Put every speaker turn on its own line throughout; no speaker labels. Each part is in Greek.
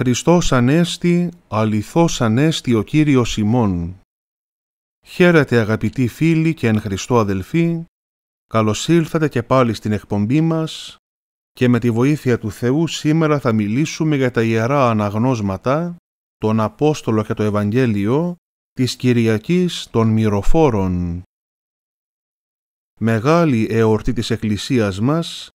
Χριστός Ανέστη, αληθώς Ανέστη ο Κύριος ημών. Χαίρετε αγαπητοί φίλοι και εν Χριστώ αδελφοί, καλώς ήλθατε και πάλι στην εκπομπή μας και με τη βοήθεια του Θεού σήμερα θα μιλήσουμε για τα Ιερά Αναγνώσματα, τον Απόστολο και το Ευαγγέλιο της Κυριακής των Μυροφόρων. Μεγάλη εορτή της Εκκλησίας μας,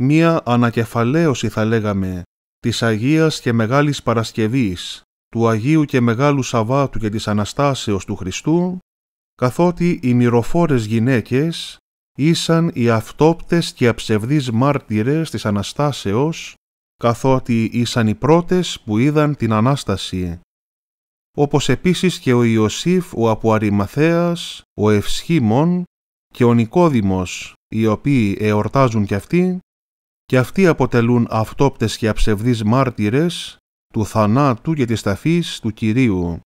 μία ανακεφαλαίωση θα λέγαμε της Αγίας και Μεγάλης Παρασκευής, του Αγίου και Μεγάλου Σαββάτου και της Αναστάσεως του Χριστού, καθότι οι μυροφόρες γυναίκες ήσαν οι αυτόπτες και αψευδείς μάρτυρες της Αναστάσεως, καθότι ήσαν οι πρώτες που είδαν την Ανάσταση. Όπως επίσης και ο Ιωσήφ, ο Αποαρημαθέας, ο Ευσχήμων και ο Νικόδημος, οι οποίοι εορτάζουν κι αυτοί, και αυτοί αποτελούν αυτόπτες και αψευδείς μάρτυρες του θανάτου και της ταφής του Κυρίου.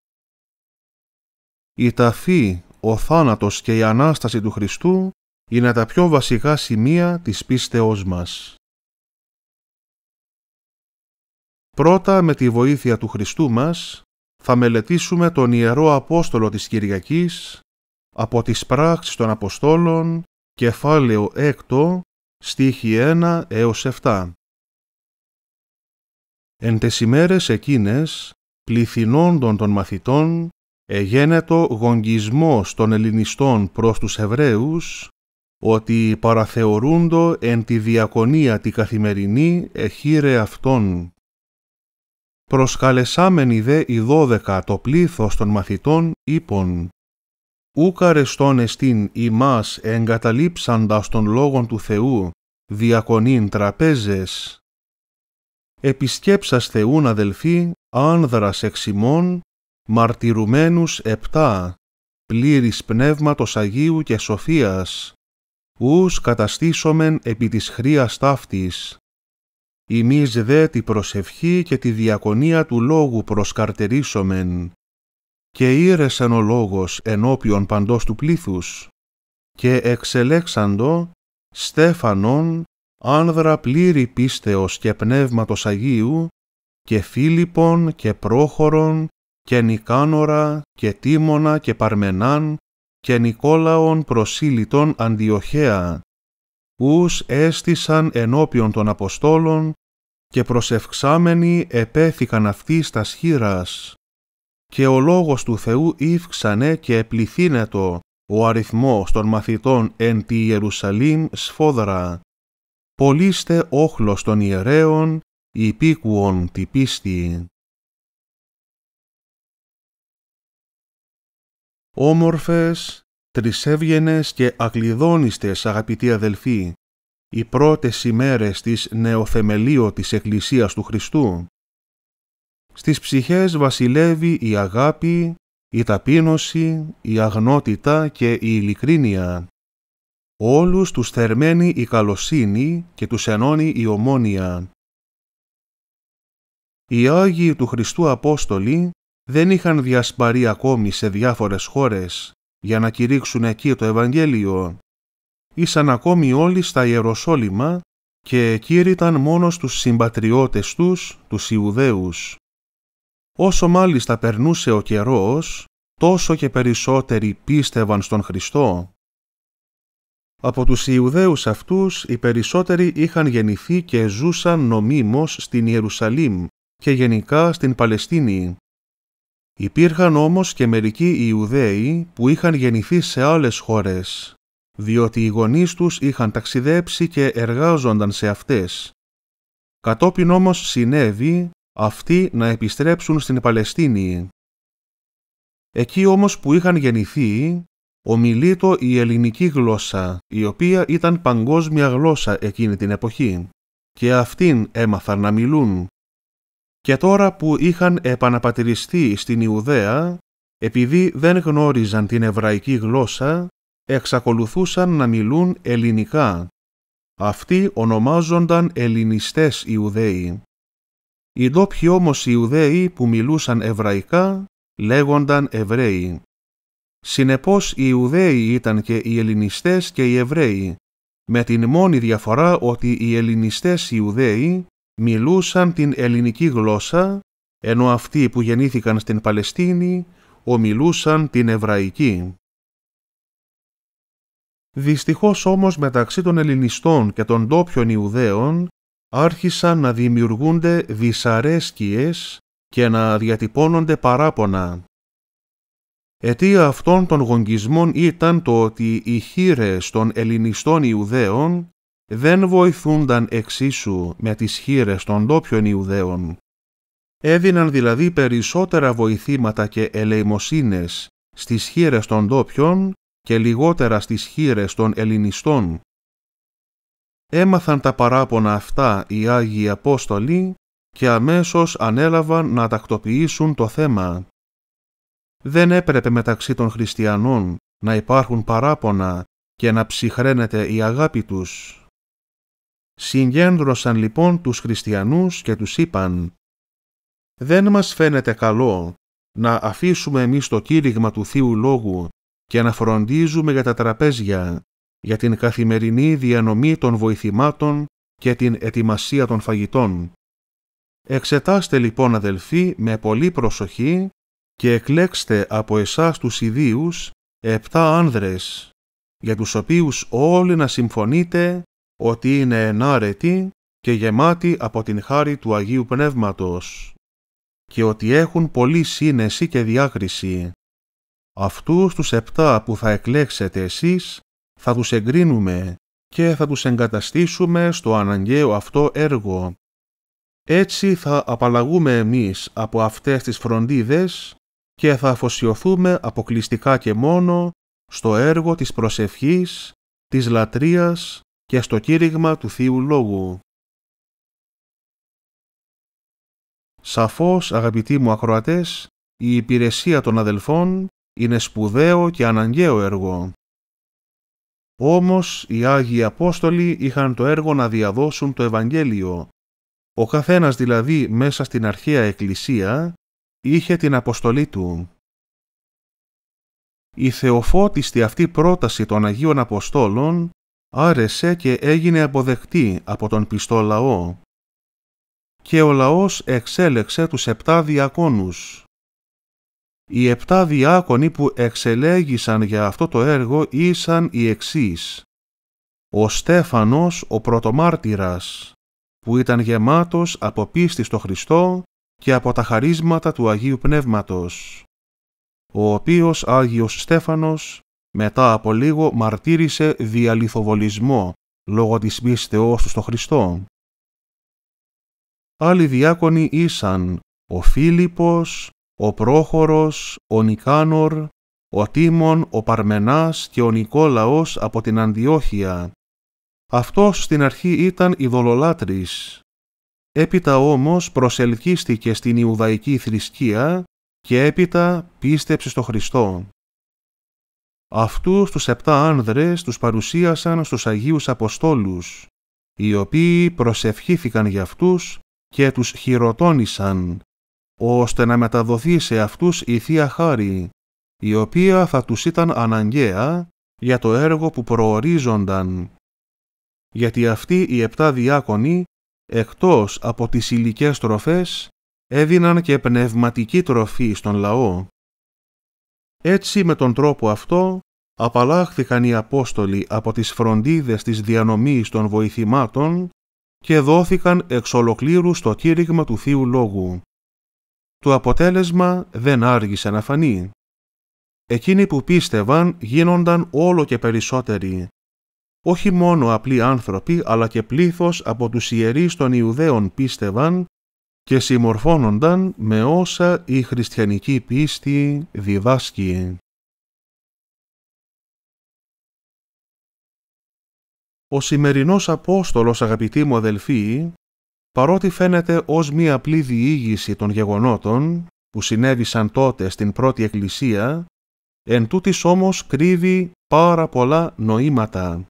Η ταφή, ο θάνατος και η Ανάσταση του Χριστού είναι τα πιο βασικά σημεία της πίστεώς μας. Πρώτα, με τη βοήθεια του Χριστού μας, θα μελετήσουμε τον Ιερό Απόστολο της Κυριακής από τις πράξεις των Αποστόλων, κεφάλαιο 6, Στίχοι 1 έως 7. Εν τες ημέρες εκείνες, πληθυνόντων των μαθητών, εγένετο γονγισμός των ελληνιστών προς τους Εβραίους, ότι παραθεωρούντο εν τη διακονία τη καθημερινή εχείρε αυτών. Προσκαλεσάμενοι δε οι δώδεκα το πλήθος των μαθητών είπων ούκαρεστόν εστίν ημάς εγκαταλείψαντας των λόγων του Θεού, διακονήν τραπέζες. Επισκέψας Θεούν αδελφοί, άνδρας εξημών, μαρτυρουμένους επτά, πλήρης πνεύματος Αγίου και Σοφίας, ους καταστήσομεν επί της χρίας ταύτης. Ημείς δε τη προσευχή και τη διακονία του λόγου προσκαρτερίσομεν και ήρεσεν ο λόγος ενώπιον παντός του πλήθους και εξελέξαντο Στέφανον άνδρα πλήρη πίστεως και πνεύματος Αγίου και Φίλιππον και Πρόχορον και Νικάνορα και Τίμωνα και Παρμενάν και Νικόλαον προσήλυτον Αντιοχέα ους έστησαν ενώπιον των Αποστόλων και προσευξάμενοι επέθηκαν αυτοί στα σχήρας και ο λόγος του Θεού ύφξανε και επληθύνετο ο αριθμός των μαθητών εν τη Ιερουσαλήμ σφόδρα. Πολύστε όχλος των ιερέων, υπήκουον τη πίστη. Όμορφες, τρισεύγενες και ακλειδόνιστες αγαπητοί αδελφοί, οι πρώτες ημέρες της της Εκκλησίας του Χριστού, στις ψυχές βασιλεύει η αγάπη, η ταπείνωση, η αγνότητα και η ειλικρίνεια. Όλους τους θερμαίνει η καλοσύνη και τους ενώνει η ομόνια. Οι Άγιοι του Χριστού Απόστολοι δεν είχαν διασπαρεί ακόμη σε διάφορες χώρες για να κηρύξουν εκεί το Ευαγγέλιο. Ήσαν ακόμη όλοι στα Ιεροσόλυμα και κήρυταν μόνο στους συμπατριώτες τους, τους Ιουδαίους. Όσο μάλιστα περνούσε ο καιρός, τόσο και περισσότεροι πίστευαν στον Χριστό. Από τους Ιουδαίους αυτούς, οι περισσότεροι είχαν γεννηθεί και ζούσαν νομίμως στην Ιερουσαλήμ και γενικά στην Παλαιστίνη. Υπήρχαν όμως και μερικοί Ιουδαίοι που είχαν γεννηθεί σε άλλες χώρες, διότι οι γονείς τους είχαν ταξιδέψει και εργάζονταν σε αυτές. Κατόπιν όμως συνέβη αυτοί να επιστρέψουν στην Παλαιστίνη. Εκεί όμως που είχαν γεννηθεί, ομιλείτο η ελληνική γλώσσα, η οποία ήταν παγκόσμια γλώσσα εκείνη την εποχή, και αυτήν έμαθαν να μιλούν. Και τώρα που είχαν επαναπατηριστεί στην Ιουδαία, επειδή δεν γνώριζαν την εβραϊκή γλώσσα, εξακολουθούσαν να μιλούν ελληνικά. Αυτοί ονομάζονταν Ελληνιστές Ιουδαίοι. Οι ντόπιοι όμως Ιουδαίοι που μιλούσαν εβραϊκά λέγονταν Εβραίοι. Συνεπώς οι Ιουδαίοι ήταν και οι Ελληνιστές και οι Εβραίοι, με την μόνη διαφορά ότι οι Ελληνιστές Ιουδαίοι μιλούσαν την ελληνική γλώσσα, ενώ αυτοί που γεννήθηκαν στην Παλαιστίνη ομιλούσαν την Εβραϊκή. Δυστυχώς όμως μεταξύ των Ελληνιστών και των ντόπιων Ιουδαίων άρχισαν να δημιουργούνται δυσαρέσκειες και να διατυπώνονται παράπονα. Αιτία αυτών των γονγκισμών ήταν το ότι οι χείρες των ελληνιστών Ιουδαίων δεν βοηθούνταν εξίσου με τις χείρες των ντόπιων Ιουδαίων. Έδιναν δηλαδή περισσότερα βοηθήματα και ελεημοσύνες στις χείρες των ντόπιων και λιγότερα στις χείρες των ελληνιστών έμαθαν τα παράπονα αυτά οι Άγιοι Απόστολοι και αμέσως ανέλαβαν να τακτοποιήσουν το θέμα. Δεν έπρεπε μεταξύ των χριστιανών να υπάρχουν παράπονα και να ψυχραίνεται η αγάπη τους. Συγκέντρωσαν λοιπόν τους χριστιανούς και τους είπαν «Δεν μας φαίνεται καλό να αφήσουμε εμείς το κήρυγμα του Θείου Λόγου και να φροντίζουμε για τα τραπέζια, για την καθημερινή διανομή των βοηθημάτων και την ετοιμασία των φαγητών. Εξετάστε λοιπόν αδελφοί με πολύ προσοχή και εκλέξτε από εσάς τους ιδίους επτά άνδρες, για τους οποίους όλοι να συμφωνείτε ότι είναι ενάρετοι και γεμάτοι από την χάρη του Αγίου Πνεύματος και ότι έχουν πολλή σύνεση και διάκριση. Αυτούς τους επτά που θα εκλέξετε εσείς θα τους εγκρίνουμε και θα τους εγκαταστήσουμε στο αναγκαίο αυτό έργο. Έτσι θα απαλλαγούμε εμείς από αυτές τις φροντίδες και θα αφοσιωθούμε αποκλειστικά και μόνο στο έργο της προσευχής, της λατρείας και στο κήρυγμα του Θείου Λόγου. Σαφώς, αγαπητοί μου ακροατές, η υπηρεσία των αδελφών είναι σπουδαίο και αναγκαίο έργο. Όμως οι Άγιοι Απόστολοι είχαν το έργο να διαδώσουν το Ευαγγέλιο. Ο καθένας δηλαδή μέσα στην αρχαία Εκκλησία είχε την αποστολή του. Η θεοφώτιστη αυτή πρόταση των Αγίων Αποστόλων άρεσε και έγινε αποδεκτή από τον πιστό λαό. Και ο λαός εξέλεξε τους επτά διακόνους οι επτά διάκονοι που εξελέγησαν για αυτό το έργο ήσαν οι εξής. Ο Στέφανος ο πρωτομάρτυρας, που ήταν γεμάτος από πίστη στο Χριστό και από τα χαρίσματα του Αγίου Πνεύματος, ο οποίος Άγιος Στέφανος μετά από λίγο μαρτύρησε διαλυθοβολισμό λόγω της πίστεώς του στο Χριστό. Άλλοι διάκονοι ήσαν ο Φίλιππος, ο Πρόχορος, ο Νικάνορ, ο Τίμων, ο Παρμενάς και ο Νικόλαος από την Αντιόχεια. Αυτός στην αρχή ήταν ειδωλολάτρης. Έπειτα όμως προσελκύστηκε στην Ιουδαϊκή θρησκεία και έπειτα πίστεψε στο Χριστό. Αυτούς τους επτά άνδρες τους παρουσίασαν στους Αγίους Αποστόλους, οι οποίοι προσευχήθηκαν για αυτούς και τους χειροτώνησαν ώστε να μεταδοθεί σε αυτούς η Θεία Χάρη, η οποία θα τους ήταν αναγκαία για το έργο που προορίζονταν. Γιατί αυτοί οι επτά διάκονοι, εκτός από τις υλικές τροφές, έδιναν και πνευματική τροφή στον λαό. Έτσι με τον τρόπο αυτό απαλλάχθηκαν οι Απόστολοι από τις φροντίδες της διανομής των βοηθημάτων και δόθηκαν εξ ολοκλήρου στο κήρυγμα του Θείου Λόγου το αποτέλεσμα δεν άργησε να φανεί. Εκείνοι που πίστευαν γίνονταν όλο και περισσότεροι. Όχι μόνο απλοί άνθρωποι, αλλά και πλήθος από τους ιερείς των Ιουδαίων πίστευαν και συμμορφώνονταν με όσα η χριστιανική πίστη διδάσκει. Ο σημερινός Απόστολος αγαπητοί μου αδελφοί Παρότι φαίνεται ως μία απλή διήγηση των γεγονότων που συνέβησαν τότε στην πρώτη εκκλησία, εν τούτης όμως κρύβει πάρα πολλά νοήματα.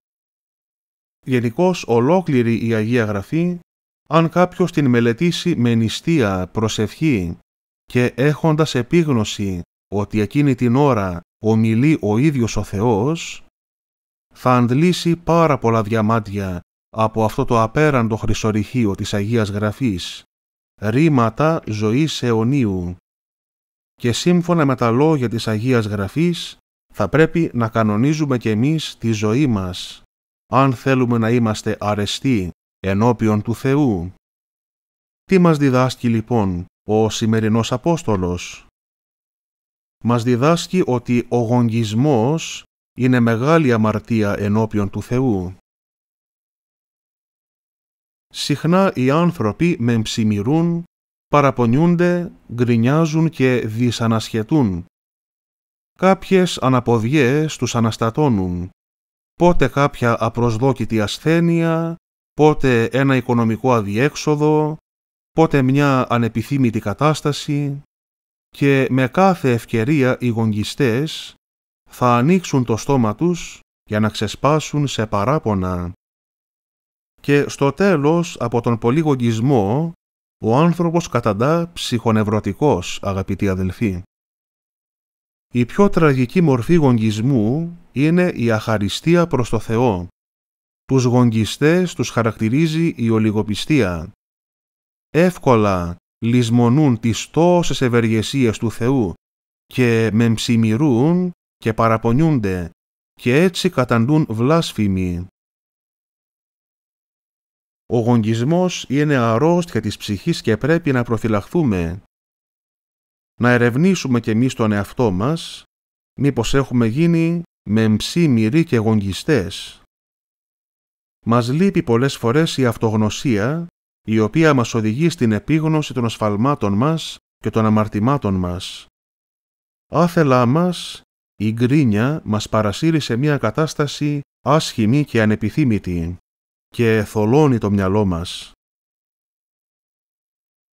Γενικώς ολόκληρη η Αγία Γραφή, αν κάποιος την μελετήσει με νηστεία, προσευχή και έχοντας επίγνωση ότι εκείνη την ώρα ομιλεί ο ίδιος ο Θεός, θα αντλήσει πάρα πολλά διαμάντια από αυτό το απέραντο χρυσορυχείο της Αγίας Γραφής, ρήματα ζωής αιωνίου. Και σύμφωνα με τα λόγια της Αγίας Γραφής, θα πρέπει να κανονίζουμε κι εμείς τη ζωή μας, αν θέλουμε να είμαστε αρεστοί ενώπιον του Θεού. Τι μας διδάσκει λοιπόν ο σημερινός Απόστολος. Μας διδάσκει ότι ο γονγισμός είναι μεγάλη αμαρτία ενώπιον του Θεού συχνά οι άνθρωποι με ψημιρούν, παραπονιούνται, γκρινιάζουν και δυσανασχετούν. Κάποιες αναποδιές τους αναστατώνουν. Πότε κάποια απροσδόκητη ασθένεια, πότε ένα οικονομικό αδιέξοδο, πότε μια ανεπιθύμητη κατάσταση και με κάθε ευκαιρία οι γονγιστές θα ανοίξουν το στόμα τους για να ξεσπάσουν σε παράπονα και στο τέλος από τον πολυγονισμό ο άνθρωπος καταντά ψυχονευρωτικός, αγαπητοί αδελφοί. Η πιο τραγική μορφή γονγισμού είναι η αχαριστία προς το Θεό. Τους γονγιστές τους χαρακτηρίζει η ολιγοπιστία. Εύκολα λησμονούν τις τόσες ευεργεσίες του Θεού και μεμψιμυρούν και παραπονιούνται και έτσι καταντούν βλάσφημοι. Ο γονγισμός είναι αρρώστια της ψυχής και πρέπει να προφυλαχθούμε. Να ερευνήσουμε και εμείς τον εαυτό μας, μήπως έχουμε γίνει μυρί και γονγιστές. Μας λείπει πολλές φορές η αυτογνωσία, η οποία μας οδηγεί στην επίγνωση των ασφαλμάτων μας και των αμαρτημάτων μας. Άθελά μας, η γκρίνια μας παρασύρει σε μια κατάσταση άσχημη και ανεπιθύμητη και θολώνει το μυαλό μας.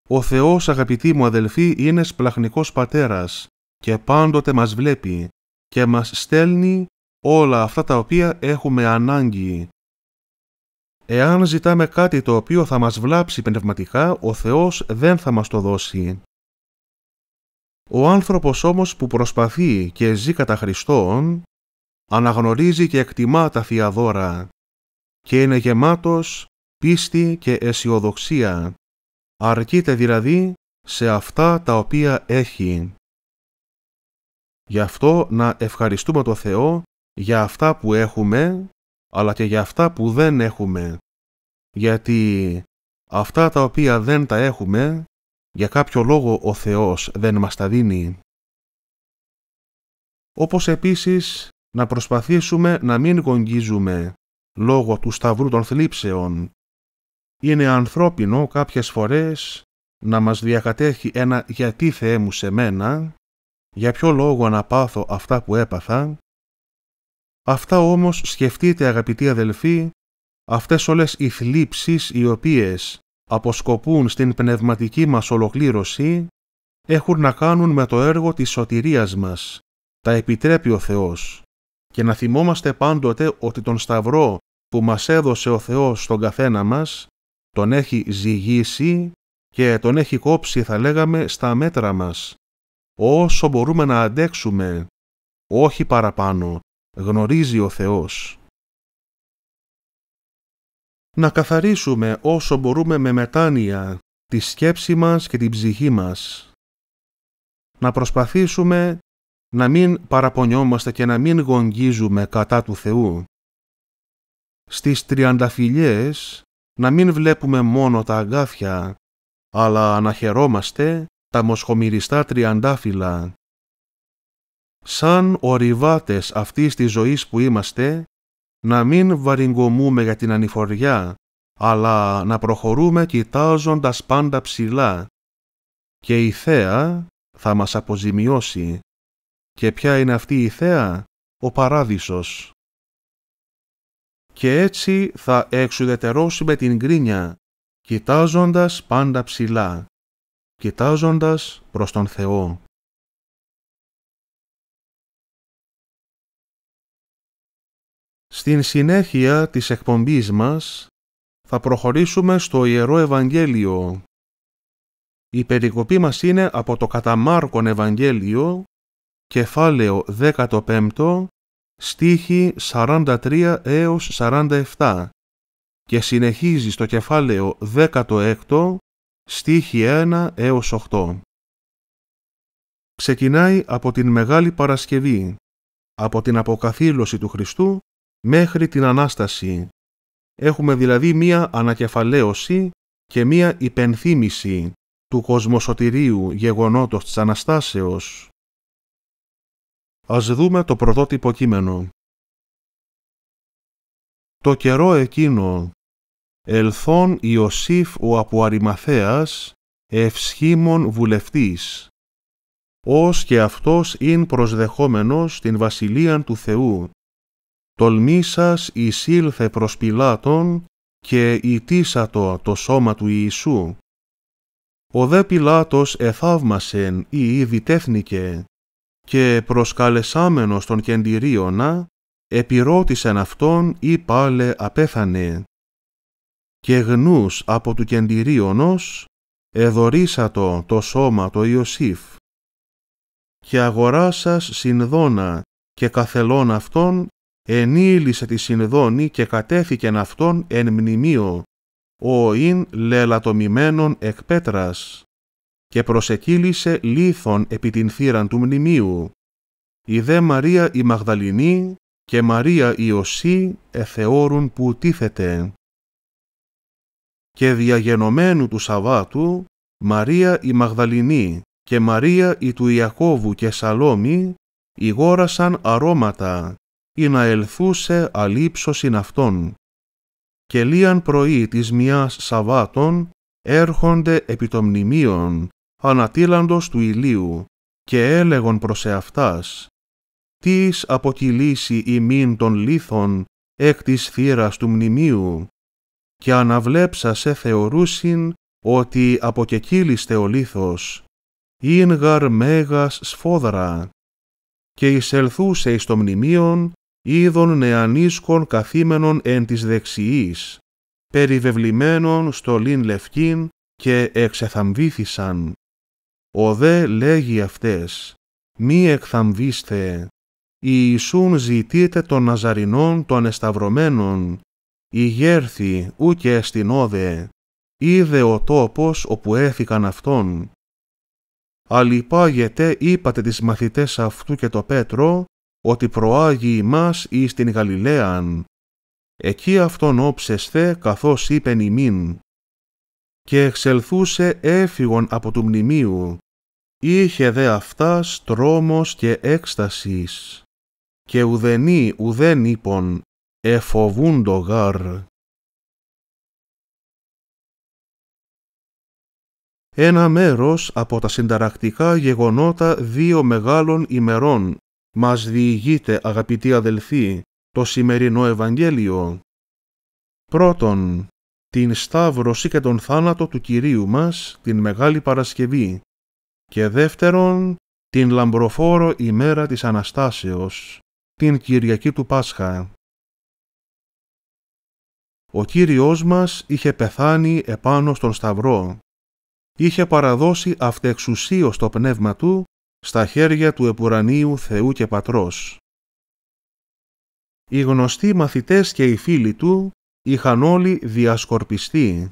Ο Θεός, αγαπητοί μου αδελφοί, είναι σπλαχνικός πατέρας και πάντοτε μας βλέπει και μας στέλνει όλα αυτά τα οποία έχουμε ανάγκη. Εάν ζητάμε κάτι το οποίο θα μας βλάψει πνευματικά, ο Θεός δεν θα μας το δώσει. Ο άνθρωπος όμως που προσπαθεί και ζει κατά Χριστόν, αναγνωρίζει και εκτιμά τα θεία και είναι γεμάτος πίστη και αισιοδοξία. Αρκείται δηλαδή σε αυτά τα οποία έχει. Γι' αυτό να ευχαριστούμε το Θεό για αυτά που έχουμε, αλλά και για αυτά που δεν έχουμε. Γιατί αυτά τα οποία δεν τα έχουμε, για κάποιο λόγο ο Θεός δεν μας τα δίνει. Όπως επίσης να προσπαθήσουμε να μην γονγίζουμε λόγω του σταυρού των θλίψεων. Είναι ανθρώπινο κάποιες φορές να μας διακατέχει ένα «γιατί Θεέ μου σε μένα», «για ποιο λόγο να πάθω αυτά που έπαθα». Αυτά όμως σκεφτείτε αγαπητοί αδελφοί, αυτές όλες οι θλίψεις οι οποίες αποσκοπούν στην πνευματική μας ολοκλήρωση έχουν να κάνουν με το έργο της σωτηρίας μας. Τα επιτρέπει ο Θεός και να θυμόμαστε πάντοτε ότι τον Σταυρό που μας έδωσε ο Θεός στον καθένα μας, τον έχει ζυγίσει και τον έχει κόψει θα λέγαμε στα μέτρα μας, όσο μπορούμε να αντέξουμε, όχι παραπάνω, γνωρίζει ο Θεός. Να καθαρίσουμε όσο μπορούμε με μετάνοια τη σκέψη μας και την ψυχή μας. Να προσπαθήσουμε να μην παραπονιόμαστε και να μην γονγίζουμε κατά του Θεού. Στις τριανταφυλιές να μην βλέπουμε μόνο τα αγκάφια, αλλά χαιρόμαστε τα μοσχομυριστά τριαντάφυλλα. Σαν ορειβάτες αυτής της ζωής που είμαστε, να μην βαριγκομούμε για την ανηφοριά, αλλά να προχωρούμε κοιτάζοντας πάντα ψηλά. Και η θέα θα μας αποζημιώσει. Και ποια είναι αυτή η θέα? Ο παράδεισος. Και έτσι θα εξουδετερώσει με την γκρίνια, κοιτάζοντας πάντα ψηλά, κοιτάζοντας προς τον Θεό. Στην συνέχεια της εκπομπής μας θα προχωρήσουμε στο Ιερό Ευαγγέλιο. Η περικοπή μας είναι από το καταμάρκον Ευαγγέλιο, κεφάλαιο 15, στίχη 43 έως 47 και συνεχίζει στο κεφάλαιο 16, στίχη 1 έως 8. Ξεκινάει από την Μεγάλη Παρασκευή, από την αποκαθήλωση του Χριστού μέχρι την Ανάσταση. Έχουμε δηλαδή μία ανακεφαλαίωση και μία υπενθύμηση του κοσμοσωτηρίου γεγονότος της Αναστάσεως. Ας δούμε το πρωτότυπο κείμενο. Το καιρό εκείνο, ελθόν Ιωσήφ ο αποαριμαθέας ευσχήμων βουλευτής, ως και αυτός είναι προσδεχόμενος την Βασιλείαν του Θεού. Τολμήσας εισήλθε προς Πιλάτων και ητήσατο το σώμα του Ιησού. Ο δε Πιλάτος εθαύμασεν ή διτέθνηκε και προσκαλεσάμενος τον κεντηρίωνα, επιρώτησεν αυτόν ή πάλε απέθανε. Και γνούς από του κεντηρίωνος, εδωρίσατο το σώμα το Ιωσήφ. Και αγοράσας συνδόνα και καθελών αυτών ενήλυσε τη συνδόνη και κατέθηκεν αυτόν εν μνημείο, ο ειν λελατομημένον εκ πέτρας και προσεκύλησε λίθον επί την θύραν του μνημείου. Η Μαρία η Μαγδαληνή και Μαρία η Ωσή εθεώρουν που τίθεται. Και διαγενωμένου του Σαββάτου, Μαρία η Μαγδαληνή και Μαρία η του Ιακώβου και Σαλόμη ηγόρασαν αρώματα, ή να ελθούσε αλήψωσιν αυτών. Και λίαν πρωί της μιας Σαββάτων έρχονται επί των μνημείων ανατήλαντος του ηλίου και έλεγον προς εαυτάς «Τις αποκυλήσει ημίν των λίθων εκ της θύρας του μνημείου» και αναβλέψα σε θεωρούσιν ότι αποκεκύλιστε ο λίθος, ειν γαρ μέγας σφόδρα, και εισελθούσε εις το μνημείον είδων νεανίσκων καθήμενων εν της δεξιής, περιβεβλημένων λιν λευκήν και εξεθαμβήθησαν. Ο δε λέγει αυτές, μη εκθαμβίστε, οι Ιησούν ζητείτε των Ναζαρινών των εσταυρωμένων, η γέρθη ούκε Όδε, είδε ο τόπος όπου έθηκαν αυτόν. Αλυπάγεται είπατε τις μαθητές αυτού και το Πέτρο, ότι προάγει μας εις την Γαλιλαίαν. Εκεί αυτόν όψεσθε καθώς είπεν ημίν και εξελθούσε έφυγον από του μνημείου. Είχε δε αυτάς τρόμος και έκστασης, και ουδενή ουδέν είπων εφοβούντο γάρ. Ένα μέρος από τα συνταρακτικά γεγονότα δύο μεγάλων ημερών μας διηγείται, αγαπητοί αδελφοί, το σημερινό Ευαγγέλιο. Πρώτον, την σταύρωση και τον θάνατο του Κυρίου μας την Μεγάλη Παρασκευή και δεύτερον την λαμπροφόρο ημέρα της Αναστάσεως, την Κυριακή του Πάσχα. Ο Κύριος μας είχε πεθάνει επάνω στον Σταυρό. Είχε παραδώσει αυτεξουσίως το πνεύμα του στα χέρια του Επουρανίου Θεού και Πατρός. Οι γνωστοί μαθητές και οι φίλοι του είχαν όλοι διασκορπιστεί.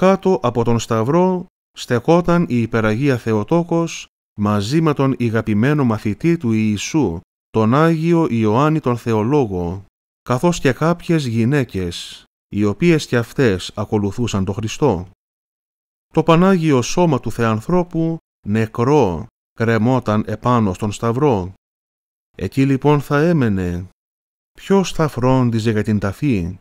Κάτω από τον Σταυρό στεκόταν η υπεραγία Θεοτόκος μαζί με τον ηγαπημένο μαθητή του Ιησού, τον Άγιο Ιωάννη τον Θεολόγο, καθώς και κάποιες γυναίκες, οι οποίες και αυτές ακολουθούσαν τον Χριστό. Το Πανάγιο σώμα του Θεανθρώπου, νεκρό, κρεμόταν επάνω στον Σταυρό. Εκεί λοιπόν θα έμενε. Ποιος θα φρόντιζε για την ταφή.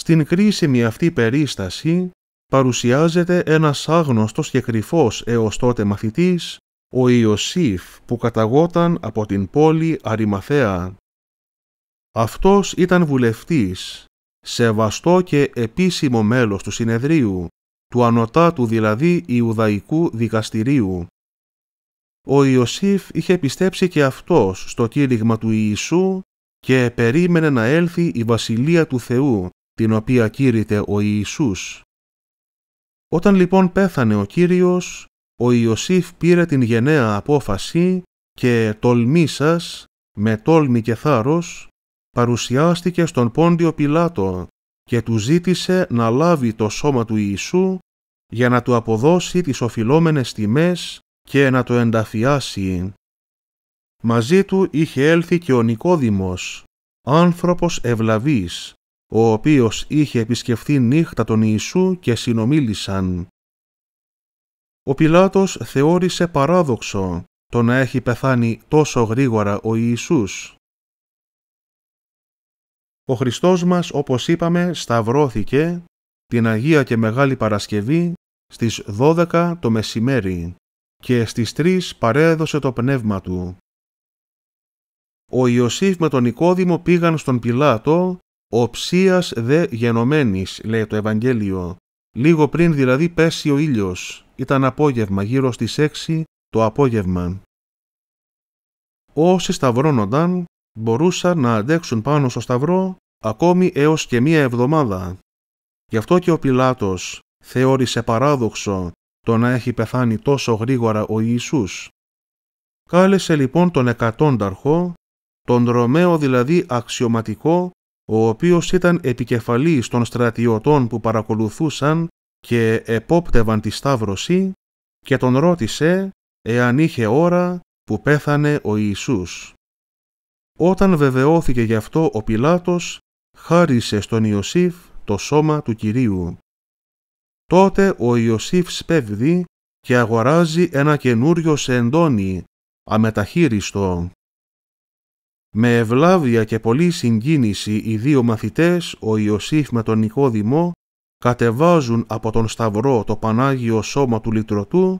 Στην κρίσιμη αυτή περίσταση παρουσιάζεται ένας άγνωστος και κρυφός έως τότε μαθητής, ο Ιωσήφ που καταγόταν από την πόλη Αριμαθέα. Αυτός ήταν βουλευτής, σεβαστό και επίσημο μέλος του συνεδρίου, του ανωτάτου δηλαδή Ιουδαϊκού δικαστηρίου. Ο Ιωσήφ είχε πιστέψει και αυτός στο κήρυγμα του Ιησού και περίμενε να έλθει η Βασιλεία του Θεού την οποία κήρυτε ο Ιησούς. Όταν λοιπόν πέθανε ο Κύριος, ο Ιωσήφ πήρε την γενναία απόφαση και τολμήσας, με τόλμη και θάρρος, παρουσιάστηκε στον Πόντιο Πιλάτο και του ζήτησε να λάβει το σώμα του Ιησού για να του αποδώσει τις οφειλόμενες τιμές και να το ενταφιάσει. Μαζί του είχε έλθει και ο Νικόδημος, άνθρωπος ευλαβής, ο οποίος είχε επισκεφθεί νύχτα τον Ιησού και συνομίλησαν. Ο Πιλάτος θεώρησε παράδοξο το να έχει πεθάνει τόσο γρήγορα ο Ιησούς. Ο Χριστός μας, όπως είπαμε, σταυρώθηκε την Αγία και Μεγάλη Παρασκευή στις 12 το μεσημέρι και στις 3 παρέδωσε το πνεύμα του. Ο Ιωσήφ με τον Νικόδημο πήγαν στον Πιλάτο «Οψίας δε γενομένης, λέει το Ευαγγέλιο. Λίγο πριν δηλαδή πέσει ο ήλιος. Ήταν απόγευμα, γύρω στις 6 το απόγευμα. Όσοι σταυρώνονταν μπορούσαν να αντέξουν πάνω στο σταυρό ακόμη έως και μία εβδομάδα. Γι' αυτό και ο Πιλάτος θεώρησε παράδοξο το να έχει πεθάνει τόσο γρήγορα ο Ιησούς. Κάλεσε λοιπόν τον εκατόνταρχο, τον Ρωμαίο δηλαδή αξιωματικό ο οποίος ήταν επικεφαλής των στρατιωτών που παρακολουθούσαν και επόπτευαν τη Σταύρωση και τον ρώτησε εάν είχε ώρα που πέθανε ο Ιησούς. Όταν βεβαιώθηκε γι' αυτό ο Πιλάτος, χάρισε στον Ιωσήφ το σώμα του Κυρίου. Τότε ο Ιωσήφ σπέβδει και αγοράζει ένα καινούριο σεντόνι, αμεταχείριστο. Με ευλάβεια και πολλή συγκίνηση οι δύο μαθητές, ο Ιωσήφ με τον Νικόδημό, κατεβάζουν από τον Σταυρό το Πανάγιο Σώμα του Λυτρωτού,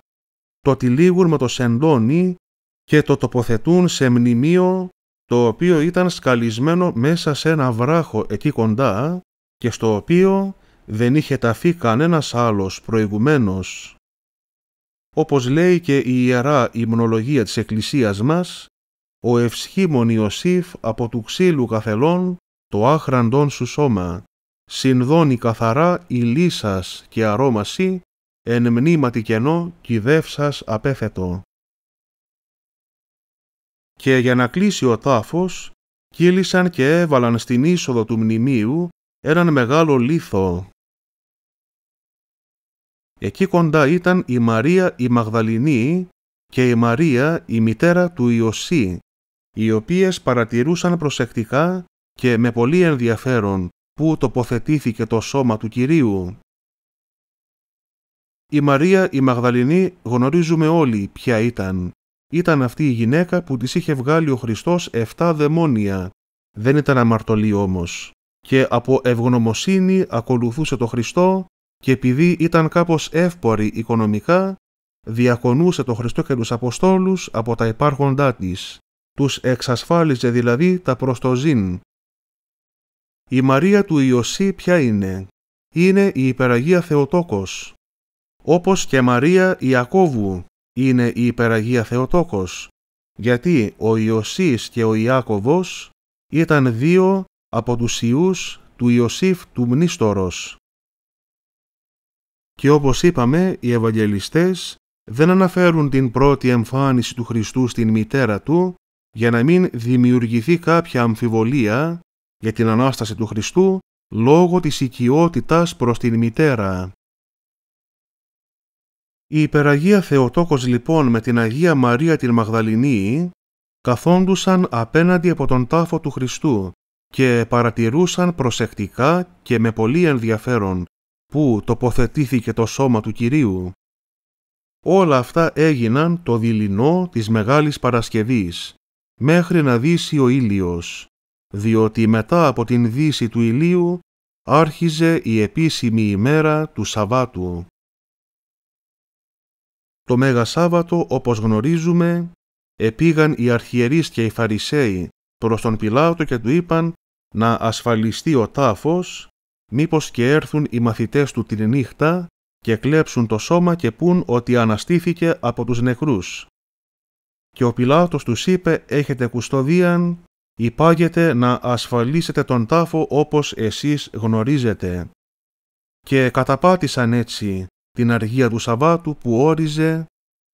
το τυλίγουν με το σεντόνι και το τοποθετούν σε μνημείο το οποίο ήταν σκαλισμένο μέσα σε ένα βράχο εκεί κοντά και στο οποίο δεν είχε ταφεί κανένας άλλος προηγουμένος. Όπως λέει και η Ιερά Υμνολογία της Εκκλησίας μας, ο ευσχήμων Ιωσήφ από του ξύλου καθελών το άχραντον σου σώμα, συνδώνει καθαρά η και αρώμαση, εν μνήματι κενό κυδεύσας απέθετο. Και για να κλείσει ο τάφος, κύλησαν και έβαλαν στην είσοδο του μνημείου έναν μεγάλο λίθο. Εκεί κοντά ήταν η Μαρία η Μαγδαληνή και η Μαρία η μητέρα του Ιωσή, οι οποίες παρατηρούσαν προσεκτικά και με πολύ ενδιαφέρον πού τοποθετήθηκε το σώμα του Κυρίου. Η Μαρία η Μαγδαληνή γνωρίζουμε όλοι ποια ήταν. Ήταν αυτή η γυναίκα που της είχε βγάλει ο Χριστός 7 δαιμόνια. Δεν ήταν αμαρτωλή όμως. Και από ευγνωμοσύνη ακολουθούσε το Χριστό και επειδή ήταν κάπως εύπορη οικονομικά, διακονούσε το Χριστό και τους Αποστόλους από τα υπάρχοντά της τους εξασφάλιζε δηλαδή τα προστοζήν. Η Μαρία του Ιωσή ποια είναι, είναι η Υπεραγία Θεοτόκος. Όπως και Μαρία Ιακώβου είναι η Υπεραγία Θεοτόκος, γιατί ο Ιωσής και ο Ιάκωβος ήταν δύο από τους Ιούς του Ιωσήφ του Μνήστορος. Και όπως είπαμε, οι Ευαγγελιστές δεν αναφέρουν την πρώτη εμφάνιση του Χριστού στην μητέρα του, για να μην δημιουργηθεί κάποια αμφιβολία για την Ανάσταση του Χριστού λόγω της οικειότητας προς την μητέρα. Η υπεραγία Θεοτόκος λοιπόν με την Αγία Μαρία την Μαγδαληνή καθόντουσαν απέναντι από τον τάφο του Χριστού και παρατηρούσαν προσεκτικά και με πολύ ενδιαφέρον που τοποθετήθηκε το σώμα του Κυρίου. Όλα αυτά έγιναν το δειλινό της Μεγάλης Παρασκευής μέχρι να δύσει ο ήλιος, διότι μετά από την δύση του ηλίου άρχιζε η επίσημη ημέρα του Σαββάτου. Το Μέγα Σάββατο, όπως γνωρίζουμε, επήγαν οι αρχιερείς και οι Φαρισαίοι προς τον Πιλάτο και του είπαν να ασφαλιστεί ο τάφος, μήπως και έρθουν οι μαθητές του την νύχτα και κλέψουν το σώμα και πούν ότι αναστήθηκε από τους νεκρούς και ο Πιλάτος τους είπε «Έχετε κουστοδίαν, υπάγεται να ασφαλίσετε τον τάφο όπως εσείς γνωρίζετε». Και καταπάτησαν έτσι την αργία του Σαββάτου που όριζε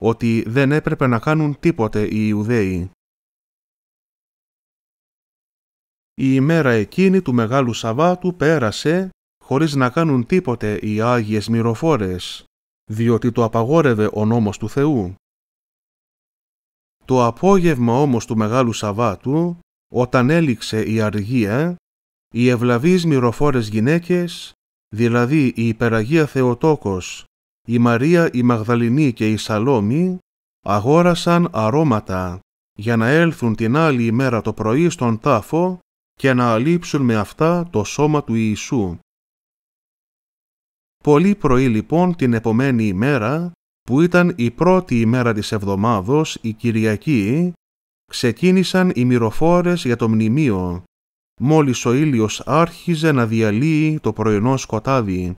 ότι δεν έπρεπε να κάνουν τίποτε οι Ιουδαίοι. Η ημέρα εκείνη του Μεγάλου Σαββάτου πέρασε χωρίς να κάνουν τίποτε οι Άγιες Μυροφόρες, διότι το απαγόρευε ο νόμος του Θεού. Το απόγευμα όμως του Μεγάλου Σαββάτου, όταν έληξε η αργία, οι ευλαβείς μυροφόρες γυναίκες, δηλαδή η Υπεραγία Θεοτόκος, η Μαρία η Μαγδαληνή και η Σαλόμη, αγόρασαν αρώματα για να έλθουν την άλλη ημέρα το πρωί στον τάφο και να αλείψουν με αυτά το σώμα του Ιησού. Πολύ πρωί λοιπόν την επομένη ημέρα που ήταν η πρώτη ημέρα της εβδομάδος, η Κυριακή, ξεκίνησαν οι μυροφόρες για το μνημείο, μόλις ο ήλιος άρχιζε να διαλύει το πρωινό σκοτάδι.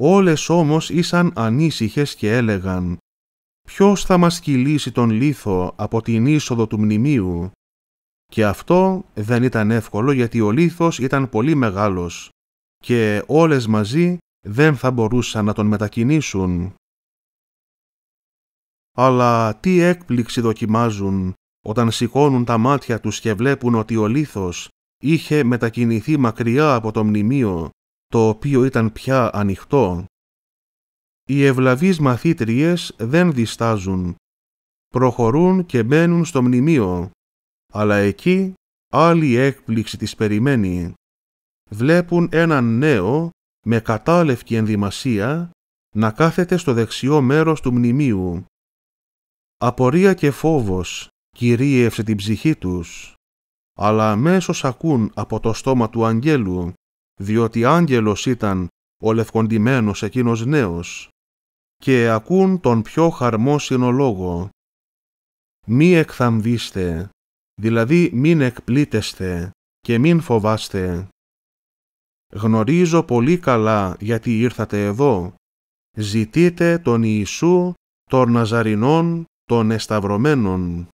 Όλες όμως ήσαν ανήσυχες και έλεγαν «Ποιος θα μας κυλήσει τον λίθο από την είσοδο του μνημείου» και αυτό δεν ήταν εύκολο γιατί ο λίθος ήταν πολύ μεγάλος και όλες μαζί δεν θα μπορούσαν να τον μετακινήσουν αλλά τι έκπληξη δοκιμάζουν όταν σηκώνουν τα μάτια τους και βλέπουν ότι ο λίθος είχε μετακινηθεί μακριά από το μνημείο, το οποίο ήταν πια ανοιχτό. Οι ευλαβείς μαθήτριες δεν διστάζουν. Προχωρούν και μπαίνουν στο μνημείο, αλλά εκεί άλλη έκπληξη τις περιμένει. Βλέπουν έναν νέο με κατάλευκη ενδυμασία να κάθεται στο δεξιό μέρος του μνημείου Απορία και φόβος κυρίευσε την ψυχή τους, αλλά αμέσως ακούν από το στόμα του αγγέλου, διότι άγγελος ήταν ο λευκοντημένος εκείνος νέος, και ακούν τον πιο χαρμόσυνο λόγο. «Μη εκθαμβίστε, δηλαδή μην εκπλήτεστε και μην φοβάστε. Γνωρίζω πολύ καλά γιατί ήρθατε εδώ. Ζητείτε τον Ιησού των Ναζαρινών των εσταυρωμένων.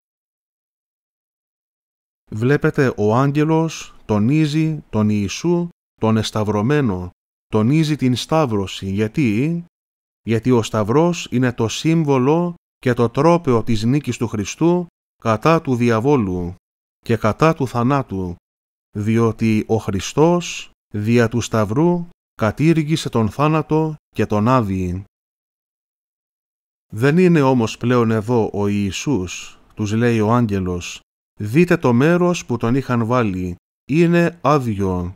Βλέπετε ο άγγελος τονίζει τον Ιησού τον εσταυρωμένο, τονίζει την σταύρωση. Γιατί? Γιατί ο σταυρός είναι το σύμβολο και το τρόπεο της νίκης του Χριστού κατά του διαβόλου και κατά του θανάτου, διότι ο Χριστός δια του σταυρού κατήργησε τον θάνατο και τον άδειο. Δεν είναι όμως πλέον εδώ ο Ιησούς, τους λέει ο άγγελος, δείτε το μέρος που τον είχαν βάλει, είναι άδειο.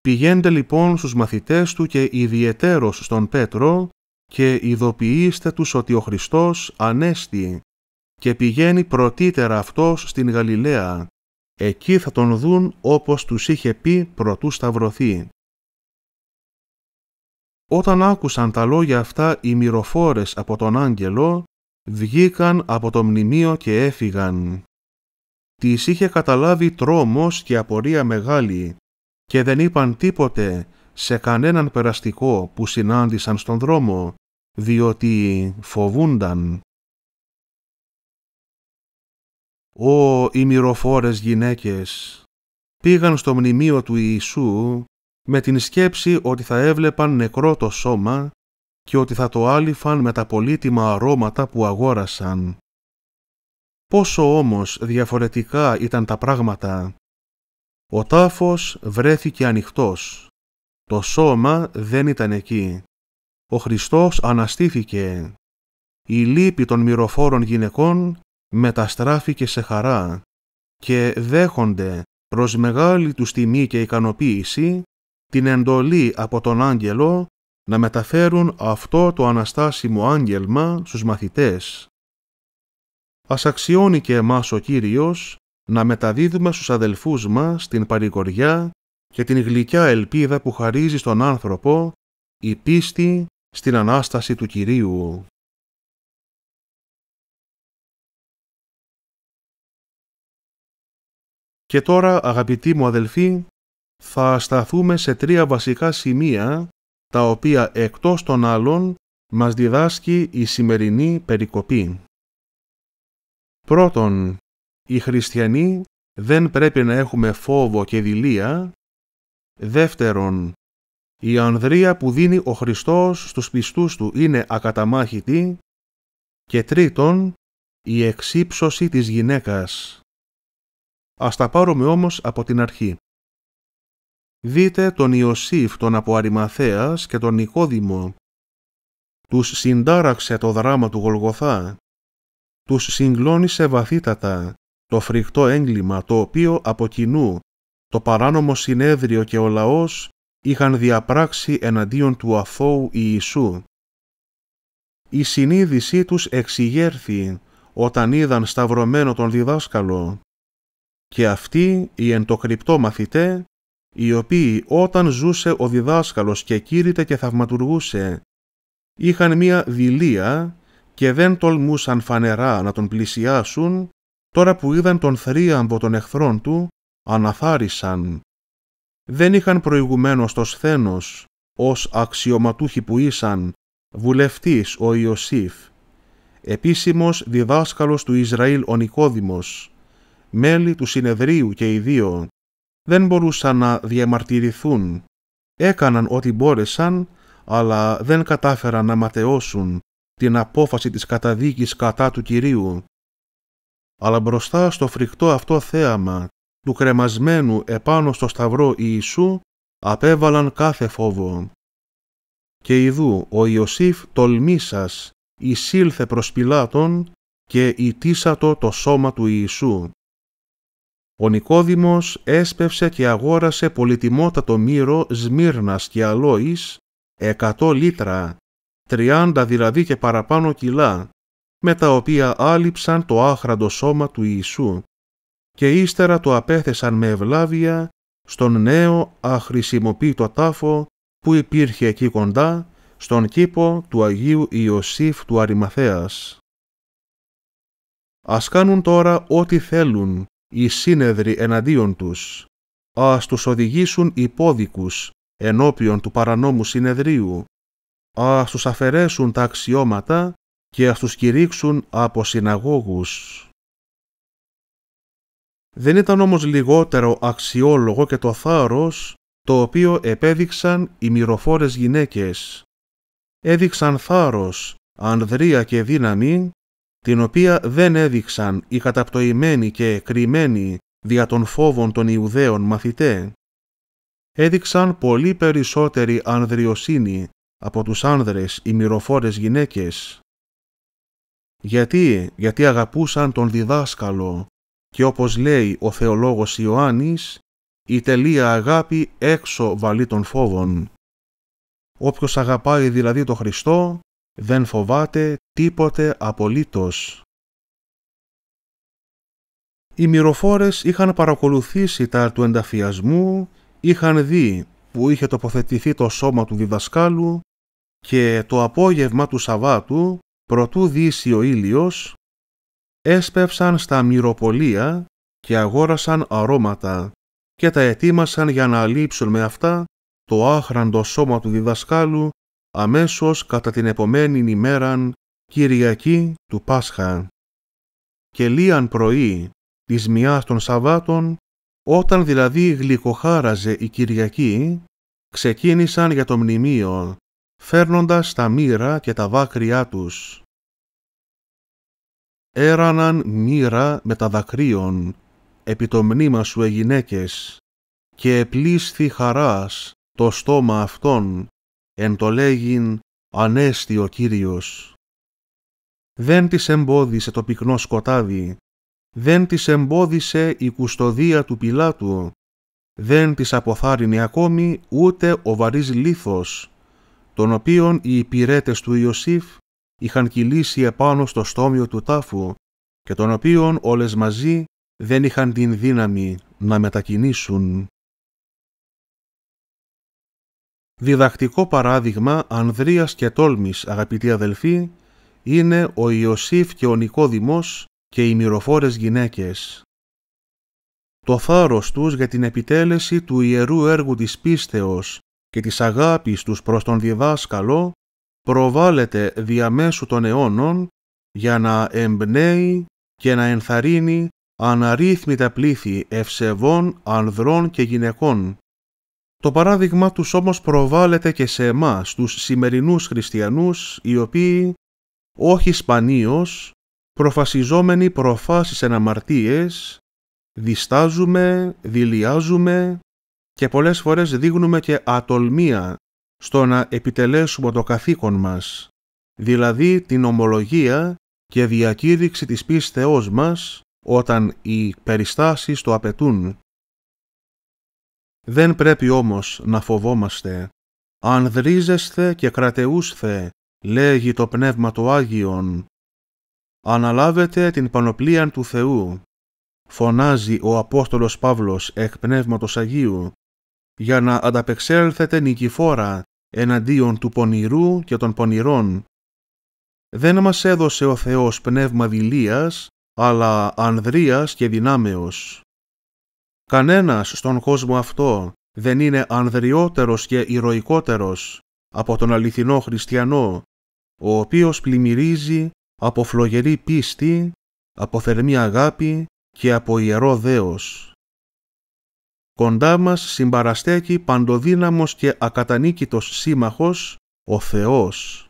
Πηγαίνετε λοιπόν στους μαθητές του και ιδιαιτέρως στον Πέτρο και ειδοποιήστε τους ότι ο Χριστός ανέστη και πηγαίνει πρωτύτερα αυτός στην Γαλιλαία. Εκεί θα τον δουν όπως τους είχε πει πρωτού σταυρωθεί. Όταν άκουσαν τα λόγια αυτά οι μυροφόρες από τον άγγελο, βγήκαν από το μνημείο και έφυγαν. Τις είχε καταλάβει τρόμος και απορία μεγάλη και δεν είπαν τίποτε σε κανέναν περαστικό που συνάντησαν στον δρόμο, διότι φοβούνταν. Ω οι μυροφόρες γυναίκες, πήγαν στο μνημείο του Ιησού με την σκέψη ότι θα έβλεπαν νεκρό το σώμα και ότι θα το άλυφαν με τα πολύτιμα αρώματα που αγόρασαν. Πόσο όμως διαφορετικά ήταν τα πράγματα. Ο τάφος βρέθηκε ανοιχτός. Το σώμα δεν ήταν εκεί. Ο Χριστός αναστήθηκε. Η λύπη των μυροφόρων γυναικών μεταστράφηκε σε χαρά και δέχονται προς μεγάλη τους τιμή και ικανοποίηση την εντολή από τον άγγελο να μεταφέρουν αυτό το αναστάσιμο άγγελμα στους μαθητές. Ας αξιώνει και εμάς ο Κύριος να μεταδίδουμε στους αδελφούς μας την παρηγοριά και την γλυκιά ελπίδα που χαρίζει στον άνθρωπο η πίστη στην Ανάσταση του Κυρίου. Και τώρα, αγαπητοί μου αδελφοί, θα σταθούμε σε τρία βασικά σημεία, τα οποία εκτός των άλλων μας διδάσκει η σημερινή περικοπή. Πρώτον, οι χριστιανοί δεν πρέπει να έχουμε φόβο και δηλία. Δεύτερον, η ανδρεία που δίνει ο Χριστός στους πιστούς του είναι ακαταμάχητη. Και τρίτον, η εξύψωση της γυναίκας. Ας τα πάρουμε όμως από την αρχή δείτε τον Ιωσήφ τον από Αρημαθέας και τον Νικόδημο. Τους συντάραξε το δράμα του Γολγοθά. Τους συγκλώνησε βαθύτατα το φρικτό έγκλημα το οποίο από κοινού το παράνομο συνέδριο και ο λαός είχαν διαπράξει εναντίον του αθώου Ιησού. Η συνείδησή τους εξηγέρθη όταν είδαν σταυρωμένο τον διδάσκαλο και αυτοί οι εν μαθητέ οι οποίοι όταν ζούσε ο διδάσκαλος και κήρυτε και θαυματουργούσε, είχαν μία δειλία και δεν τολμούσαν φανερά να τον πλησιάσουν, τώρα που είδαν τον θρίαμβο των εχθρών του, αναθάρισαν. Δεν είχαν προηγουμένως το σθένος, ως αξιωματούχοι που ήσαν, βουλευτής ο Ιωσήφ, επίσημος διδάσκαλος του Ισραήλ ο Νικόδημος, μέλη του συνεδρίου και οι δύο, δεν μπορούσαν να διαμαρτυρηθούν. Έκαναν ό,τι μπόρεσαν, αλλά δεν κατάφεραν να ματαιώσουν την απόφαση της καταδίκης κατά του Κυρίου. Αλλά μπροστά στο φρικτό αυτό θέαμα του κρεμασμένου επάνω στο σταυρό Ιησού απέβαλαν κάθε φόβο. Και ειδού ο Ιωσήφ τολμήσας εισήλθε προς Πιλάτων και ιτήσατο το σώμα του Ιησού. Ο Νικόδημος έσπευσε και αγόρασε πολυτιμότατο μύρο Σμύρνας και Αλόης, 100 λίτρα, 30 δηλαδή και παραπάνω κιλά, με τα οποία άλυψαν το άχραντο σώμα του Ιησού και ύστερα το απέθεσαν με ευλάβεια στον νέο αχρησιμοποίητο τάφο που υπήρχε εκεί κοντά στον κήπο του Αγίου Ιωσήφ του Αριμαθέας. Ας κάνουν τώρα ό,τι θέλουν οι σύνεδροι εναντίον τους. Ας τους οδηγήσουν υπόδικους ενώπιον του παρανόμου συνεδρίου. Ας τους αφαιρέσουν τα αξιώματα και ας τους κηρύξουν από συναγώγους. Δεν ήταν όμως λιγότερο αξιόλογο και το θάρρος το οποίο επέδειξαν οι μυροφόρες γυναίκες. Έδειξαν θάρρος, ανδρεία και δύναμη την οποία δεν έδειξαν οι καταπτωημένοι και κρυμμένοι δια των φόβων των Ιουδαίων μαθητέ, έδειξαν πολύ περισσότερη ανδριοσύνη από τους άνδρες οι μυροφόρες γυναίκες. Γιατί, γιατί αγαπούσαν τον διδάσκαλο και όπως λέει ο θεολόγος Ιωάννης, η τελεία αγάπη έξω βαλεί των φόβων. Όποιος αγαπάει δηλαδή τον Χριστό, δεν φοβάται τίποτε απολύτως. Οι μυροφόρες είχαν παρακολουθήσει τα του ενταφιασμού, είχαν δει που είχε τοποθετηθεί το σώμα του διδασκάλου και το απόγευμα του Σαββάτου, προτού δύσει ο ήλιος, έσπευσαν στα μυροπολία και αγόρασαν αρώματα και τα ετοίμασαν για να αλείψουν με αυτά το άχραντο σώμα του διδασκάλου αμέσως κατά την επομένη ημέραν Κυριακή του Πάσχα. Και λίαν πρωί της μιας των Σαββάτων, όταν δηλαδή γλυκοχάραζε η Κυριακή, ξεκίνησαν για το μνημείο, φέρνοντας τα μοίρα και τα δάκρυά τους. Έραναν μοίρα με τα δακρύων, επί το μνήμα σου εγινέκες, και επλήσθη χαράς το στόμα αυτών, εν το λέγειν «Ανέστη ο Κύριος». Δεν της εμπόδισε το πυκνό σκοτάδι, δεν της εμπόδισε η κουστοδία του Πιλάτου, δεν της αποθάρρυνε ακόμη ούτε ο βαρύς λίθος, τον οποίον οι υπηρέτες του Ιωσήφ είχαν κυλήσει επάνω στο στόμιο του τάφου και τον οποίον όλες μαζί δεν είχαν την δύναμη να μετακινήσουν. Διδακτικό παράδειγμα Ανδρείας και Τόλμης, αγαπητοί αδελφοί, είναι ο Ιωσήφ και ο Νικόδημος και οι μυροφόρες γυναίκες. Το θάρρος τους για την επιτέλεση του ιερού έργου της πίστεως και της αγάπης τους προς τον διδάσκαλο προβάλλεται διαμέσου των αιώνων για να εμπνέει και να ενθαρρύνει αναρρύθμιτα πλήθη ευσεβών ανδρών και γυναικών το παράδειγμα τους όμως προβάλλεται και σε εμάς, τους σημερινούς χριστιανούς, οι οποίοι, όχι σπανίως, προφασιζόμενοι προφάσεις εν διστάζουμε, δηλιάζουμε και πολλές φορές δείχνουμε και ατολμία στο να επιτελέσουμε το καθήκον μας, δηλαδή την ομολογία και διακήρυξη της πίστεώς μας όταν οι περιστάσεις το απαιτούν. Δεν πρέπει όμως να φοβόμαστε. Αν και κρατεούσθε, λέγει το Πνεύμα το Άγιον. Αναλάβετε την πανοπλία του Θεού. Φωνάζει ο Απόστολος Παύλος εκ Πνεύματος Αγίου, για να ανταπεξέλθετε νικηφόρα εναντίον του πονηρού και των πονηρών. Δεν μας έδωσε ο Θεός πνεύμα δηλίας, αλλά ανδρίας και δυνάμεως. Κανένας στον κόσμο αυτό δεν είναι ανδριότερος και ηρωικότερος από τον αληθινό χριστιανό, ο οποίος πλημμυρίζει από φλογερή πίστη, από θερμή αγάπη και από ιερό δέος. Κοντά μας συμπαραστέκει παντοδύναμος και ακατανίκητος σύμμαχος, ο Θεός.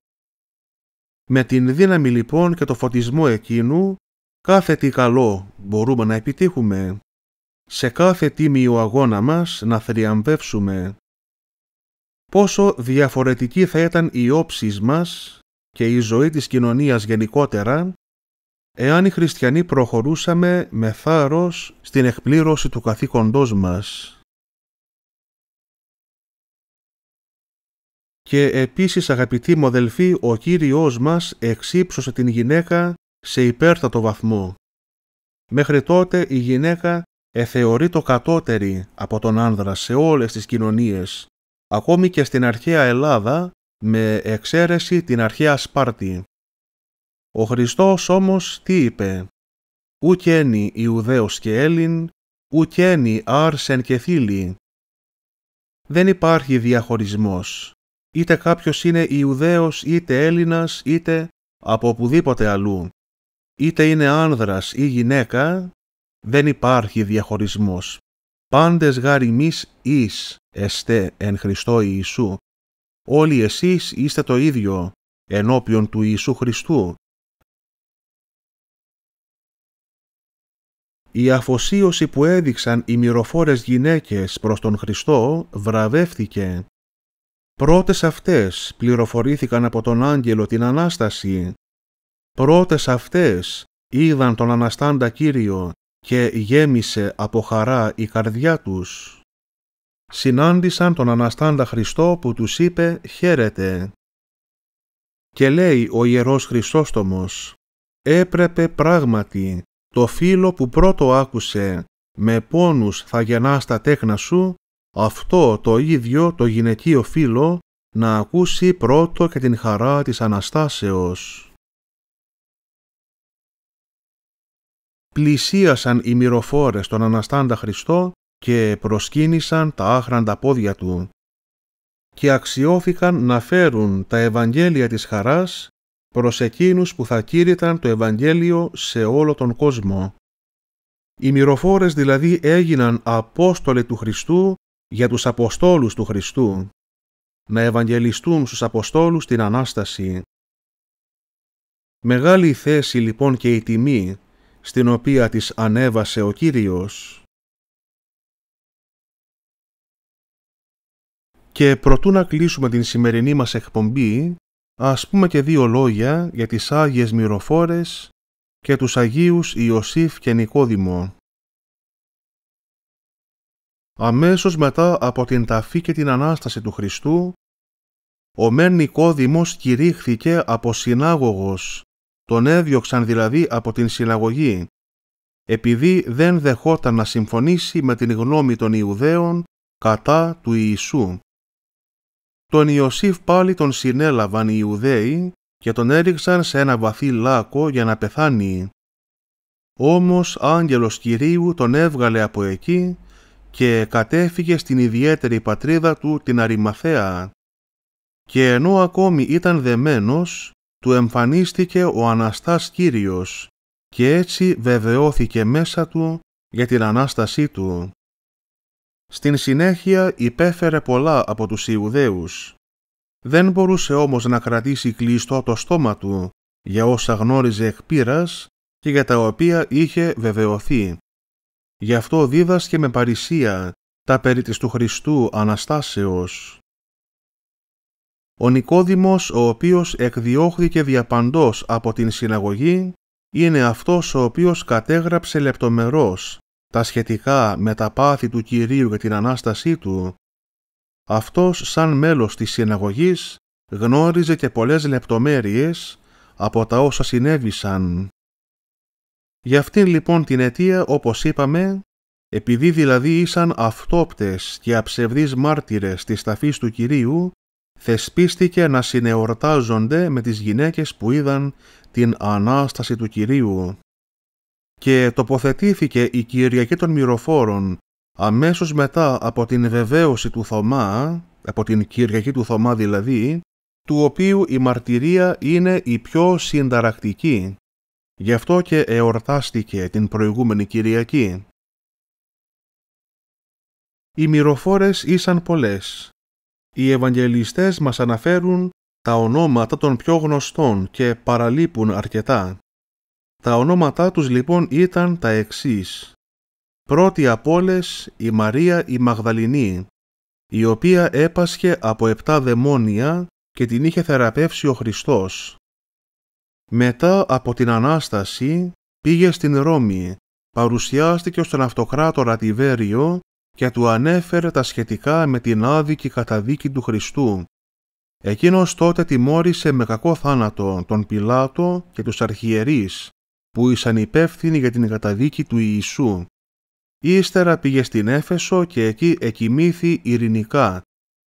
Με την δύναμη λοιπόν και το φωτισμό εκείνου, κάθε τι καλό μπορούμε να επιτύχουμε σε κάθε τίμιο αγώνα μας να θριαμβεύσουμε. Πόσο διαφορετική θα ήταν η όψη μας και η ζωή της κοινωνίας γενικότερα, εάν οι χριστιανοί προχωρούσαμε με θάρρος στην εκπλήρωση του καθήκοντός μας. Και επίσης αγαπητοί μου ο Κύριος μας εξύψωσε την γυναίκα σε υπέρτατο βαθμό. Μέχρι τότε η γυναίκα εθεωρεί το κατώτερη από τον άνδρα σε όλες τις κοινωνίες, ακόμη και στην αρχαία Ελλάδα, με εξαίρεση την αρχαία Σπάρτη. Ο Χριστός όμως τι είπε «Ουκ ένι Ιουδαίος και Έλλην, Ούτε είναι Άρσεν και ελλην ούτε είναι αρσεν και θηλη Δεν υπάρχει διαχωρισμός. Είτε κάποιος είναι Ιουδαίος, είτε Έλληνας, είτε από οπουδήποτε αλλού. Είτε είναι άνδρας ή γυναίκα, δεν υπάρχει διαχωρισμός. Πάντες γάρ ημείς εις εστέ εν Χριστώ Ιησού. Όλοι εσείς είστε το ίδιο ενώπιον του Ιησού Χριστού. Η αφοσίωση που έδειξαν οι μυροφόρες γυναίκες προς τον Χριστό βραβεύθηκε. Πρώτες αυτές πληροφορήθηκαν από τον άγγελο την Ανάσταση. Πρώτες αυτές είδαν τον Αναστάντα Κύριο και γέμισε από χαρά η καρδιά τους. Συνάντησαν τον Αναστάντα Χριστό που τους είπε «Χαίρετε». Και λέει ο Ιερός Χριστόστομος «Έπρεπε πράγματι το φίλο που πρώτο άκουσε «Με πόνους θα γεννά τα τέχνα σου» αυτό το ίδιο το γυναικείο φίλο να ακούσει πρώτο και την χαρά της Αναστάσεως. πλησίασαν οι μυροφόρες τον Αναστάντα Χριστό και προσκύνησαν τα άχραντα πόδια του και αξιώθηκαν να φέρουν τα Ευαγγέλια της χαράς προς εκείνους που θα κήρυταν το Ευαγγέλιο σε όλο τον κόσμο. Οι μυροφόρες δηλαδή έγιναν Απόστολοι του Χριστού για τους Αποστόλους του Χριστού, να ευαγγελιστούν στους Αποστόλους την Ανάσταση. Μεγάλη θέση λοιπόν και η τιμή στην οποία τις ανέβασε ο Κύριος. Και προτού να κλείσουμε την σημερινή μας εκπομπή, ας πούμε και δύο λόγια για τις Άγιες Μυροφόρες και τους Αγίους Ιωσήφ και Νικόδημο. Αμέσως μετά από την ταφή και την Ανάσταση του Χριστού, ο Μέν Νικόδημος κηρύχθηκε από συνάγωγος τον έδιωξαν δηλαδή από την συναγωγή, επειδή δεν δεχόταν να συμφωνήσει με την γνώμη των Ιουδαίων κατά του Ιησού. Τον Ιωσήφ πάλι τον συνέλαβαν οι Ιουδαίοι και τον έριξαν σε ένα βαθύ λάκο για να πεθάνει. Όμως άγγελος Κυρίου τον έβγαλε από εκεί και κατέφυγε στην ιδιαίτερη πατρίδα του την Αριμαθέα. Και ενώ ακόμη ήταν δεμένος, του εμφανίστηκε ο Αναστάς Κύριος και έτσι βεβαιώθηκε μέσα του για την Ανάστασή του. Στην συνέχεια υπέφερε πολλά από τους Ιουδαίους. Δεν μπορούσε όμως να κρατήσει κλειστό το στόμα του για όσα γνώριζε εκ πείρας και για τα οποία είχε βεβαιωθεί. Γι' αυτό δίδασκε με παρησία τα περί της του Χριστού Αναστάσεως. Ο Νικόδημος, ο οποίος εκδιώχθηκε διαπαντός από την συναγωγή, είναι αυτός ο οποίος κατέγραψε λεπτομερώς τα σχετικά με τα πάθη του Κυρίου για την Ανάστασή Του. Αυτός σαν μέλος της συναγωγής γνώριζε και πολλές λεπτομέρειες από τα όσα συνέβησαν. Για αυτήν λοιπόν την αιτία, όπως είπαμε, επειδή δηλαδή ήσαν αυτόπτες και αψευδείς μάρτυρες της ταφής του Κυρίου θεσπίστηκε να συνεορτάζονται με τις γυναίκες που είδαν την Ανάσταση του Κυρίου και τοποθετήθηκε η Κυριακή των Μυροφόρων αμέσως μετά από την βεβαίωση του Θωμά, από την Κυριακή του Θωμά δηλαδή, του οποίου η μαρτυρία είναι η πιο συνταρακτική. Γι' αυτό και εορτάστηκε την προηγούμενη Κυριακή. Οι μυροφόρες ήσαν πολλές οι Ευαγγελιστές μας αναφέρουν τα ονόματα των πιο γνωστών και παραλείπουν αρκετά. Τα ονόματά τους λοιπόν ήταν τα εξής. Πρώτη από όλες, η Μαρία η Μαγδαληνή, η οποία έπασχε από επτά δαιμόνια και την είχε θεραπεύσει ο Χριστός. Μετά από την Ανάσταση πήγε στην Ρώμη, παρουσιάστηκε στον αυτοκράτορα Τιβέριο και του ανέφερε τα σχετικά με την άδικη καταδίκη του Χριστού. Εκείνος τότε τιμώρησε με κακό θάνατο τον Πιλάτο και τους αρχιερείς, που ήσαν υπεύθυνοι για την καταδίκη του Ιησού. Ύστερα πήγε στην Έφεσο και εκεί εκοιμήθη ειρηνικά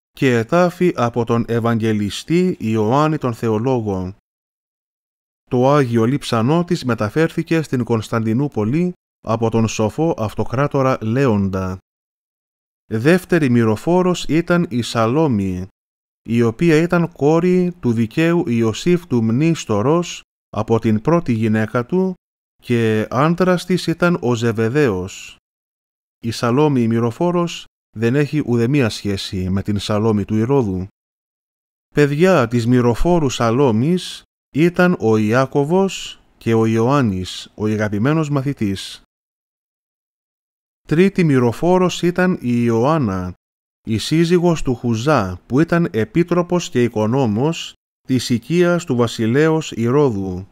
και ετάφη από τον Ευαγγελιστή Ιωάννη τον Θεολόγο. Το Άγιο Λείψανό της μεταφέρθηκε στην Κωνσταντινούπολη από τον σοφό αυτοκράτορα Λέοντα. Δεύτερη μυροφόρος ήταν η Σαλόμη, η οποία ήταν κόρη του δικαίου Ιωσήφ του Μνήστορος από την πρώτη γυναίκα του και άντρας της ήταν ο Ζεβεδαίος. Η Σαλόμη η δεν έχει ουδέμια σχέση με την Σαλόμη του Ηρώδου. Παιδιά της μυροφόρου Σαλόμης ήταν ο Ιάκωβος και ο Ιωάννης, ο αγαπημένος μαθητής. Τρίτη μυροφόρος ήταν η Ιωάννα, η σύζυγος του Χουζά, που ήταν επίτροπος και οικονόμος της οικίας του βασιλέως Ηρώδου.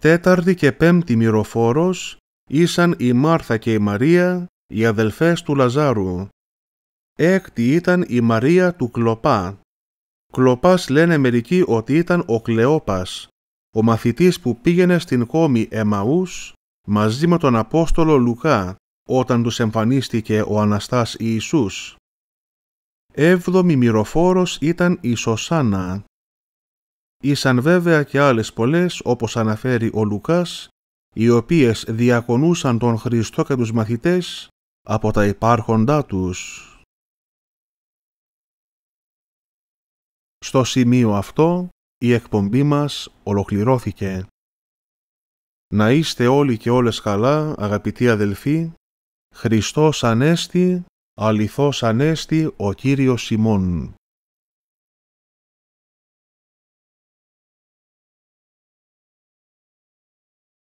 Τέταρτη και πέμπτη μυροφόρος ήσαν η Μάρθα και η Μαρία, οι αδελφές του Λαζάρου. Έκτη ήταν η Μαρία του Κλοπά. Κλοπάς λένε μερικοί ότι ήταν ο Κλεόπας, ο μαθητής που πήγαινε στην κόμη Εμαούς μαζί με τον Απόστολο Λουκά, όταν τους εμφανίστηκε ο Αναστάς Ιησούς. Έβδομη μυροφόρος ήταν η Σωσάνα. Ήσαν βέβαια και άλλες πολλές, όπως αναφέρει ο Λουκάς, οι οποίες διακονούσαν τον Χριστό και τους μαθητές από τα υπάρχοντά τους. Στο σημείο αυτό η εκπομπή μας ολοκληρώθηκε. Να είστε όλοι και όλες καλά, αγαπητοί αδελφοί, Χριστός Ανέστη, αληθώς Ανέστη ο Κύριος Σιμών.